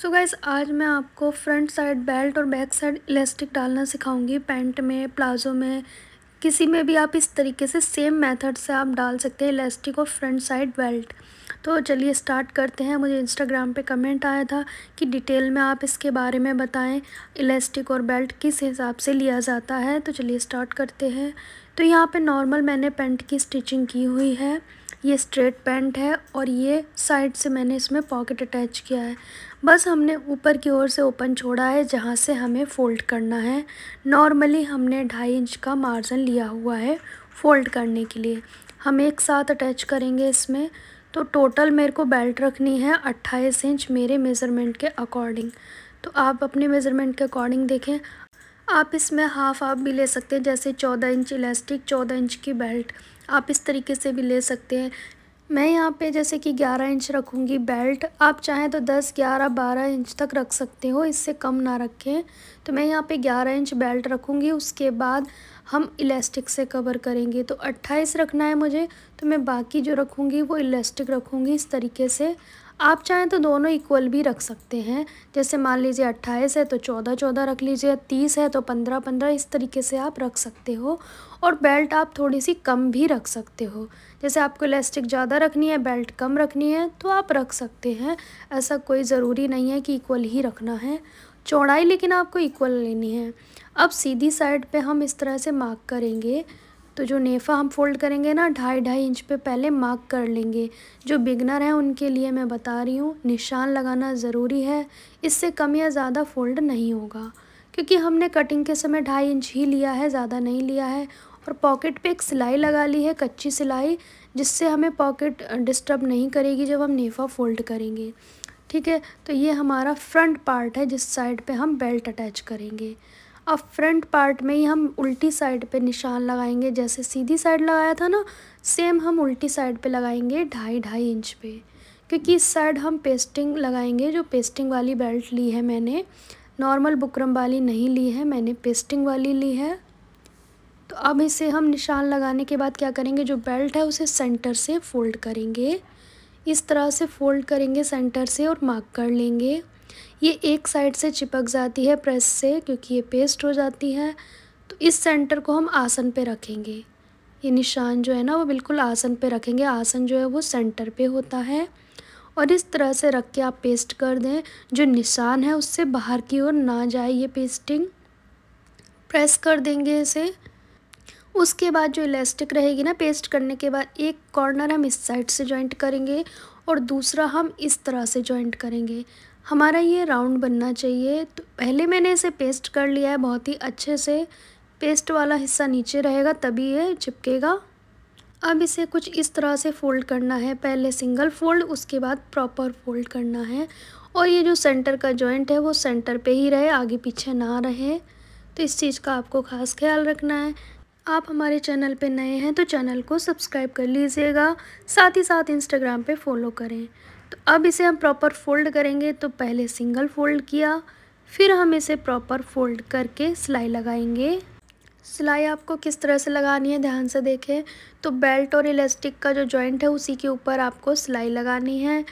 सो so guys आज मैं आपको फ्रंट साइड बेल्ट और बैक साइड इलास्टिक डालना सिखाऊंगी पैंट में प्लाजो में किसी में भी आप इस तरीके से सेम मेथड से आप डाल सकते हैं इलास्टिक और फ्रंट साइड बेल्ट तो चलिए स्टार्ट करते हैं मुझे इंस्टाग्राम पे कमेंट आया था कि डिटेल में आप इसके बारे में बताएं इलास्टिक और बेल्ट किस हिसाब से लिया जाता है तो चलिए स्टार्ट करते हैं तो यहाँ पे नॉर्मल मैंने पेंट की स्टिचिंग की हुई है ये स्ट्रेट पैंट है और ये साइड से मैंने इसमें पॉकेट अटैच किया है बस हमने ऊपर की ओर से ओपन छोड़ा है जहाँ से हमें फ़ोल्ड करना है नॉर्मली हमने ढाई इंच का मार्जिन लिया हुआ है फ़ोल्ड करने के लिए हम एक साथ अटैच करेंगे इसमें तो टोटल मेरे को बेल्ट रखनी है अट्ठाईस इंच मेरे मेज़रमेंट के अकॉर्डिंग तो आप अपने मेज़रमेंट के अकॉर्डिंग देखें आप इसमें हाफ आप भी ले सकते हैं जैसे चौदह इंच इलास्टिक चौदह इंच की बेल्ट आप इस तरीके से भी ले सकते हैं मैं यहाँ पे जैसे कि 11 इंच रखूँगी बेल्ट आप चाहें तो 10, 11, 12 इंच तक रख सकते हो इससे कम ना रखें तो मैं यहाँ पे 11 इंच बेल्ट रखूँगी उसके बाद हम इलास्टिक से कवर करेंगे तो 28 रखना है मुझे तो मैं बाकी जो रखूँगी वो इलास्टिक रखूँगी इस तरीके से आप चाहें तो दोनों इक्वल भी रख सकते हैं जैसे मान लीजिए अट्ठाईस है तो चौदह चौदह रख लीजिए तीस है तो पंद्रह पंद्रह इस तरीके से आप रख सकते हो और बेल्ट आप थोड़ी सी कम भी रख सकते हो जैसे आपको इलास्टिक ज़्यादा रखनी है बेल्ट कम रखनी है तो आप रख सकते हैं ऐसा कोई ज़रूरी नहीं है कि इक्वल ही रखना है चौड़ाई लेकिन आपको इक्वल लेनी है अब सीधी साइड पर हम इस तरह से मार्क करेंगे तो जो नेफ़ा हम फोल्ड करेंगे ना ढाई ढाई इंच पे पहले मार्क कर लेंगे जो बिगनर हैं उनके लिए मैं बता रही हूँ निशान लगाना ज़रूरी है इससे कम या ज़्यादा फोल्ड नहीं होगा क्योंकि हमने कटिंग के समय ढाई इंच ही लिया है ज़्यादा नहीं लिया है और पॉकेट पे एक सिलाई लगा ली है कच्ची सिलाई जिससे हमें पॉकेट डिस्टर्ब नहीं करेगी जब हम नेफ़ा फोल्ड करेंगे ठीक है तो ये हमारा फ्रंट पार्ट है जिस साइड पे हम बेल्ट अटैच करेंगे अब फ्रंट पार्ट में ही हम उल्टी साइड पे निशान लगाएंगे जैसे सीधी साइड लगाया था ना सेम हम उल्टी साइड पे लगाएंगे ढाई ढाई इंच पे क्योंकि इस साइड हम पेस्टिंग लगाएंगे जो पेस्टिंग वाली बेल्ट ली है मैंने नॉर्मल बुकरम वाली नहीं ली है मैंने पेस्टिंग वाली ली है तो अब इसे हम निशान लगाने के बाद क्या करेंगे जो बेल्ट है उसे सेंटर से फोल्ड करेंगे इस तरह से फोल्ड करेंगे सेंटर से और मार्क कर लेंगे ये एक साइड से चिपक जाती है प्रेस से क्योंकि ये पेस्ट हो जाती है तो इस सेंटर को हम आसन पे रखेंगे ये निशान जो है ना वो बिल्कुल आसन पे रखेंगे आसन जो है वो सेंटर पे होता है और इस तरह से रख के आप पेस्ट कर दें जो निशान है उससे बाहर की ओर ना जाए ये पेस्टिंग प्रेस कर देंगे इसे उसके बाद जो इलास्टिक रहेगी ना पेस्ट करने के बाद एक कॉर्नर हम इस साइड से जॉइंट करेंगे और दूसरा हम इस तरह से जॉइंट करेंगे हमारा ये राउंड बनना चाहिए तो पहले मैंने इसे पेस्ट कर लिया है बहुत ही अच्छे से पेस्ट वाला हिस्सा नीचे रहेगा तभी ये चिपकेगा अब इसे कुछ इस तरह से फ़ोल्ड करना है पहले सिंगल फ़ोल्ड उसके बाद प्रॉपर फ़ोल्ड करना है और ये जो सेंटर का जॉइंट है वो सेंटर पे ही रहे आगे पीछे ना रहे तो इस चीज़ का आपको ख़ास ख्याल रखना है आप हमारे चैनल पे नए हैं तो चैनल को सब्सक्राइब कर लीजिएगा साथ ही साथ इंस्टाग्राम पे फॉलो करें तो अब इसे हम प्रॉपर फोल्ड करेंगे तो पहले सिंगल फोल्ड किया फिर हम इसे प्रॉपर फोल्ड करके सिलाई लगाएंगे सिलाई आपको किस तरह से लगानी है ध्यान से देखें तो बेल्ट और इलास्टिक का जो जॉइंट है उसी के ऊपर आपको सिलाई लगानी है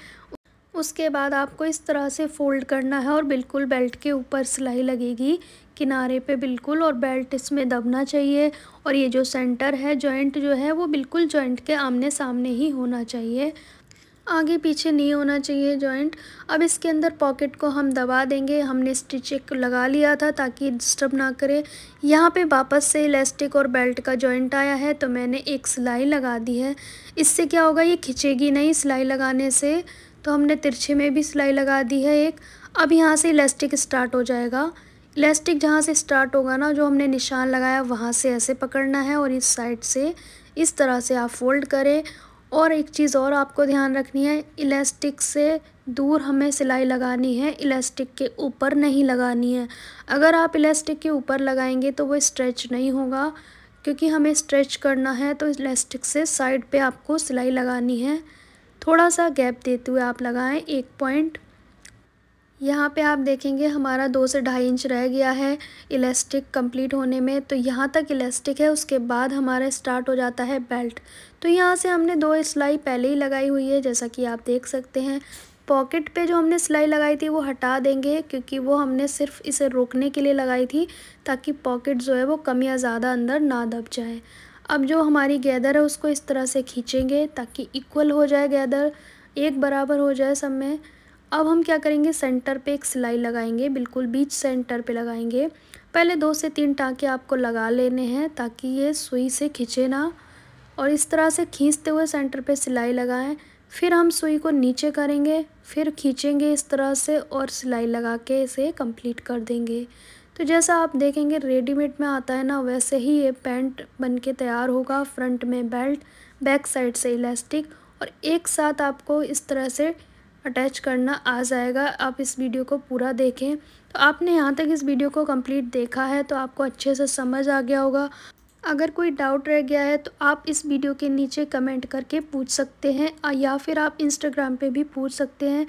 उसके बाद आपको इस तरह से फोल्ड करना है और बिल्कुल बेल्ट के ऊपर सिलाई लगेगी किनारे पे बिल्कुल और बेल्ट इसमें दबना चाहिए और ये जो सेंटर है जॉइंट जो है वो बिल्कुल जॉइंट के आमने सामने ही होना चाहिए आगे पीछे नहीं होना चाहिए जॉइंट अब इसके अंदर पॉकेट को हम दबा देंगे हमने स्टिच एक लगा लिया था ताकि डिस्टर्ब ना करे यहाँ पे वापस से इलास्टिक और बेल्ट का जॉइंट आया है तो मैंने एक सिलाई लगा दी है इससे क्या होगा ये खिंचेगी नहीं सिलाई लगाने से तो हमने तिरछे में भी सिलाई लगा दी है एक अब यहाँ से इलास्टिक स्टार्ट हो जाएगा इलास्टिक जहाँ से स्टार्ट होगा ना जो हमने निशान लगाया वहाँ से ऐसे पकड़ना है और इस साइड से इस तरह से आप फोल्ड करें और एक चीज़ और आपको ध्यान रखनी है इलास्टिक से दूर हमें सिलाई लगानी है इलास्टिक के ऊपर नहीं लगानी है अगर आप इलास्टिक के ऊपर लगाएंगे तो वो स्ट्रेच नहीं होगा क्योंकि हमें स्ट्रेच करना है तो इलास्टिक से साइड पे आपको सिलाई लगानी है थोड़ा सा गैप देते हुए आप लगाएं एक पॉइंट यहाँ पे आप देखेंगे हमारा दो से ढाई इंच रह गया है इलास्टिक कंप्लीट होने में तो यहाँ तक इलास्टिक है उसके बाद हमारा स्टार्ट हो जाता है बेल्ट तो यहाँ से हमने दो सिलाई पहले ही लगाई हुई है जैसा कि आप देख सकते हैं पॉकेट पे जो हमने सिलाई लगाई थी वो हटा देंगे क्योंकि वो हमने सिर्फ इसे रोकने के लिए लगाई थी ताकि पॉकेट जो है वो कम या ज़्यादा अंदर ना दब जाए अब जो हमारी गैदर है उसको इस तरह से खींचेंगे ताकि इक्वल हो जाए गैदर एक बराबर हो जाए सब में अब हम क्या करेंगे सेंटर पे एक सिलाई लगाएंगे बिल्कुल बीच सेंटर पे लगाएंगे पहले दो से तीन टाँके आपको लगा लेने हैं ताकि ये सुई से खींचे ना और इस तरह से खींचते हुए सेंटर पे सिलाई लगाएं फिर हम सुई को नीचे करेंगे फिर खींचेंगे इस तरह से और सिलाई लगा के इसे कंप्लीट कर देंगे तो जैसा आप देखेंगे रेडीमेड में आता है ना वैसे ही ये पैंट बन के तैयार होगा फ्रंट में बेल्ट बैक साइड से इलास्टिक और एक साथ आपको इस तरह से अटैच करना आ जाएगा आप इस वीडियो को पूरा देखें तो आपने यहाँ तक इस वीडियो को कंप्लीट देखा है तो आपको अच्छे से समझ आ गया होगा अगर कोई डाउट रह गया है तो आप इस वीडियो के नीचे कमेंट करके पूछ सकते हैं या फिर आप इंस्टाग्राम पे भी पूछ सकते हैं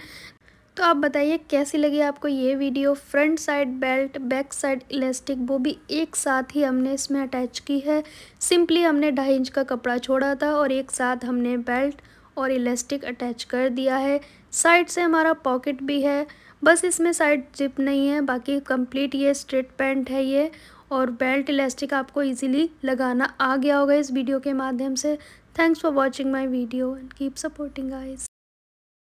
तो आप बताइए कैसी लगी आपको ये video front side belt back side elastic वो भी एक साथ ही हमने इसमें अटैच की है सिंपली हमने ढाई इंच का कपड़ा छोड़ा था और एक साथ हमने बेल्ट और इलास्टिक अटैच कर दिया है साइड से हमारा पॉकेट भी है बस इसमें साइड जिप नहीं है बाकी कंप्लीट ये स्ट्रेट पैंट है ये और बेल्ट इलास्टिक आपको इजीली लगाना आ गया होगा इस वीडियो के माध्यम से thanks for watching my video and keep supporting eyes